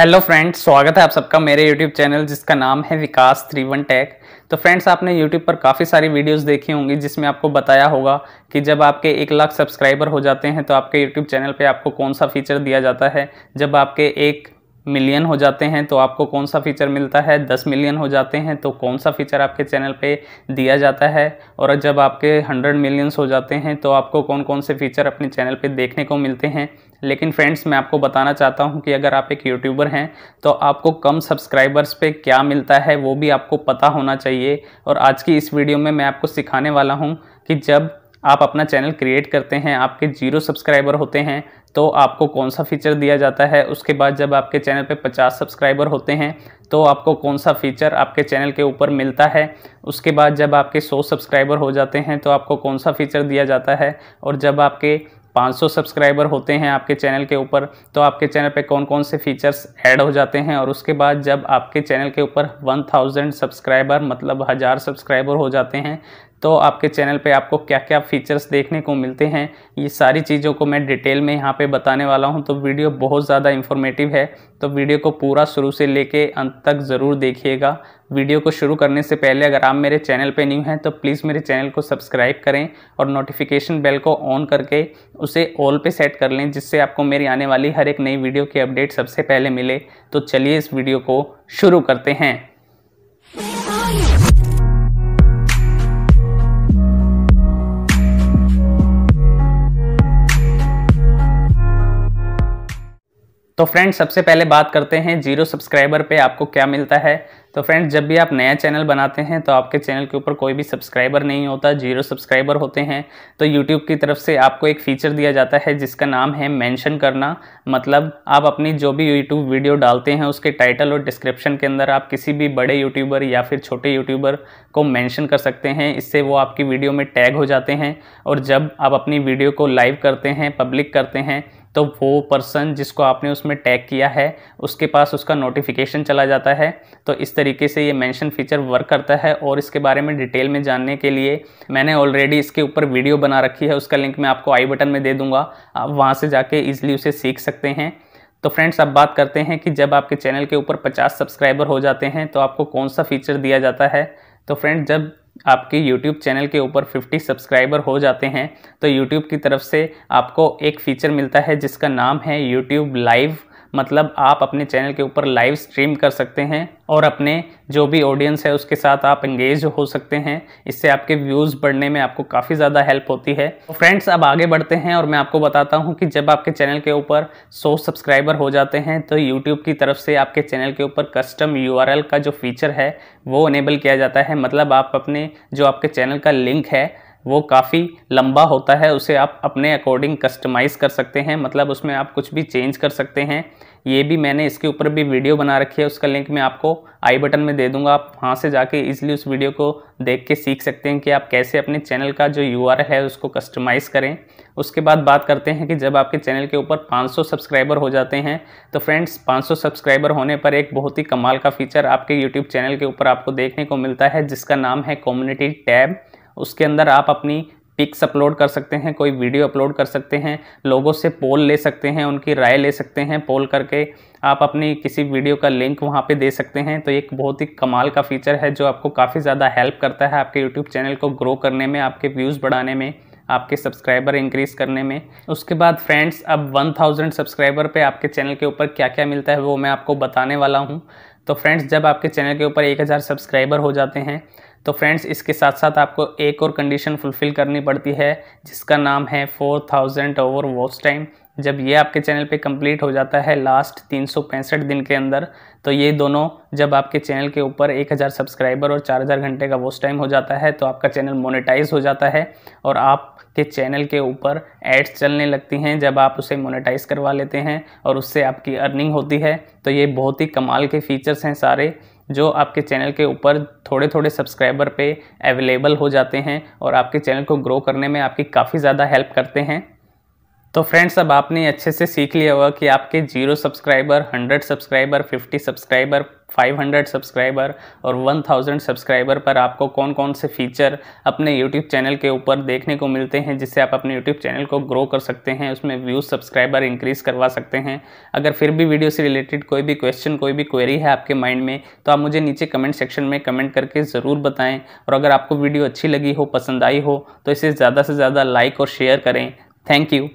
hello friends स्वागत है आप सबका मेरे यूट्यूब चैनल जिसका नाम है विकास थ्री वन टेक तो फ्रेंड्स आपने यूट्यूब पर काफ़ी सारी वीडियोस देखी होंगी जिसमें आपको बताया होगा कि जब आपके एक लाख सब्सक्राइबर हो जाते हैं तो आपके यूट्यूब चैनल पे आपको कौन सा फीचर दिया जाता है जब आपके एक मिलियन हो जाते हैं तो आपको कौन सा फीचर मिलता है दस मिलियन हो जाते हैं तो कौन सा फीचर आपके चैनल पे दिया जाता है और जब आपके हंड्रेड मिलियंस हो जाते हैं तो आपको कौन कौन से फीचर अपने चैनल पे देखने को मिलते हैं लेकिन फ्रेंड्स मैं आपको बताना चाहता हूं कि अगर आप एक यूट्यूबर हैं तो आपको कम सब्सक्राइबर्स पे क्या मिलता है वो भी आपको पता होना चाहिए और आज की इस वीडियो में मैं आपको सिखाने वाला हूं कि जब आप अपना चैनल क्रिएट करते हैं आपके जीरो सब्सक्राइबर होते हैं तो आपको कौन सा फीचर दिया जाता है उसके बाद जब आपके चैनल पे 50 सब्सक्राइबर होते हैं तो आपको कौन सा फीचर आपके चैनल के ऊपर मिलता है उसके बाद जब आपके 100 सब्सक्राइबर हो जाते हैं तो आपको कौन सा फीचर दिया जाता है और जब आपके 500 सब्सक्राइबर होते हैं आपके चैनल के ऊपर तो आपके चैनल पे कौन कौन से फीचर्स ऐड हो जाते हैं और उसके बाद जब आपके चैनल के ऊपर 1000 सब्सक्राइबर मतलब हज़ार सब्सक्राइबर हो जाते हैं तो आपके चैनल पे आपको क्या क्या फीचर्स देखने को मिलते हैं ये सारी चीज़ों को मैं डिटेल में यहाँ पे बताने वाला हूँ तो वीडियो बहुत ज़्यादा इन्फॉर्मेटिव है तो वीडियो को पूरा शुरू से लेके अंत तक ज़रूर देखिएगा वीडियो को शुरू करने से पहले अगर आप मेरे चैनल पे न्यू हैं तो प्लीज़ मेरे चैनल को सब्सक्राइब करें और नोटिफिकेशन बेल को ऑन करके उसे ऑल पर सेट कर लें जिससे आपको मेरी आने वाली हर एक नई वीडियो की अपडेट सबसे पहले मिले तो चलिए इस वीडियो को शुरू करते हैं तो फ्रेंड्स सबसे पहले बात करते हैं जीरो सब्सक्राइबर पे आपको क्या मिलता है तो फ्रेंड्स जब भी आप नया चैनल बनाते हैं तो आपके चैनल के ऊपर कोई भी सब्सक्राइबर नहीं होता जीरो सब्सक्राइबर होते हैं तो यूट्यूब की तरफ से आपको एक फ़ीचर दिया जाता है जिसका नाम है मेंशन करना मतलब आप अपनी जो भी यूट्यूब वीडियो डालते हैं उसके टाइटल और डिस्क्रिप्शन के अंदर आप किसी भी बड़े यूट्यूबर या फिर छोटे यूट्यूबर को मैंशन कर सकते हैं इससे वो आपकी वीडियो में टैग हो जाते हैं और जब आप अपनी वीडियो को लाइव करते हैं पब्लिक करते हैं तो वो पर्सन जिसको आपने उसमें टैग किया है उसके पास उसका नोटिफिकेशन चला जाता है तो इस तरीके से ये मेंशन फीचर वर्क करता है और इसके बारे में डिटेल में जानने के लिए मैंने ऑलरेडी इसके ऊपर वीडियो बना रखी है उसका लिंक मैं आपको आई बटन में दे दूँगा आप वहाँ से जाके ईजिली उसे सीख सकते हैं तो फ्रेंड्स अब बात करते हैं कि जब आपके चैनल के ऊपर 50 सब्सक्राइबर हो जाते हैं तो आपको कौन सा फीचर दिया जाता है तो फ्रेंड जब आपके YouTube चैनल के ऊपर 50 सब्सक्राइबर हो जाते हैं तो YouTube की तरफ से आपको एक फ़ीचर मिलता है जिसका नाम है YouTube लाइव मतलब आप अपने चैनल के ऊपर लाइव स्ट्रीम कर सकते हैं और अपने जो भी ऑडियंस है उसके साथ आप इंगेज हो सकते हैं इससे आपके व्यूज़ बढ़ने में आपको काफ़ी ज़्यादा हेल्प होती है फ्रेंड्स तो अब आगे बढ़ते हैं और मैं आपको बताता हूँ कि जब आपके चैनल के ऊपर 100 सब्सक्राइबर हो जाते हैं तो यूट्यूब की तरफ से आपके चैनल के ऊपर कस्टम यू का जो फीचर है वो इनेबल किया जाता है मतलब आप अपने जो आपके चैनल का लिंक है वो काफ़ी लंबा होता है उसे आप अपने अकॉर्डिंग कस्टमाइज़ कर सकते हैं मतलब उसमें आप कुछ भी चेंज कर सकते हैं ये भी मैंने इसके ऊपर भी वीडियो बना रखी है उसका लिंक मैं आपको आई बटन में दे दूंगा आप वहाँ से जाके इजीली उस वीडियो को देख के सीख सकते हैं कि आप कैसे अपने चैनल का जो यू है उसको कस्टमाइज़ करें उसके बाद बात करते हैं कि जब आपके चैनल के ऊपर 500 सब्सक्राइबर हो जाते हैं तो फ्रेंड्स 500 सब्सक्राइबर होने पर एक बहुत ही कमाल का फीचर आपके यूट्यूब चैनल के ऊपर आपको देखने को मिलता है जिसका नाम है कम्युनिटी टैब उसके अंदर आप अपनी पिक्स अपलोड कर सकते हैं कोई वीडियो अपलोड कर सकते हैं लोगों से पोल ले सकते हैं उनकी राय ले सकते हैं पोल करके आप अपनी किसी वीडियो का लिंक वहाँ पे दे सकते हैं तो एक बहुत ही कमाल का फीचर है जो आपको काफ़ी ज़्यादा हेल्प करता है आपके यूट्यूब चैनल को ग्रो करने में आपके व्यूज़ बढ़ाने में आपके सब्सक्राइबर इंक्रीज़ करने में उसके बाद फ्रेंड्स अब वन सब्सक्राइबर पर आपके चैनल के ऊपर क्या क्या मिलता है वो मैं आपको बताने वाला हूँ तो फ्रेंड्स जब आपके चैनल के ऊपर एक सब्सक्राइबर हो जाते हैं तो फ्रेंड्स इसके साथ साथ आपको एक और कंडीशन फुलफ़िल करनी पड़ती है जिसका नाम है four thousand hours watch time जब ये आपके चैनल पे कंप्लीट हो जाता है लास्ट तीन दिन के अंदर तो ये दोनों जब आपके चैनल के ऊपर 1000 सब्सक्राइबर और 4000 घंटे का वॉच टाइम हो जाता है तो आपका चैनल मोनेटाइज हो जाता है और आपके चैनल के ऊपर एड्स चलने लगती हैं जब आप उसे मोनेटाइज करवा लेते हैं और उससे आपकी अर्निंग होती है तो ये बहुत ही कमाल के फीचर्स हैं सारे जो आपके चैनल के ऊपर थोड़े थोड़े सब्सक्राइबर पे अवेलेबल हो जाते हैं और आपके चैनल को ग्रो करने में आपकी काफ़ी ज़्यादा हेल्प करते हैं तो फ्रेंड्स अब आपने अच्छे से सीख लिया होगा कि आपके zero subscriber hundred subscriber fifty subscriber five hundred subscriber और वन थाउजेंड सब्सक्राइबर पर आपको कौन कौन से फीचर अपने यूट्यूब चैनल के ऊपर देखने को मिलते हैं जिससे आप अपने यूट्यूब चैनल को ग्रो कर सकते हैं उसमें व्यूज सब्सक्राइबर इंक्रीज़ करवा सकते हैं अगर फिर भी वीडियो से रिलेटेड कोई भी क्वेश्चन कोई भी क्वेरी है आपके माइंड में तो आप मुझे नीचे कमेंट सेक्शन में कमेंट करके ज़रूर बताएँ और अगर आपको वीडियो अच्छी लगी हो पसंद आई हो तो इसे ज़्यादा से ज़्यादा लाइक और शेयर करें थैंक यू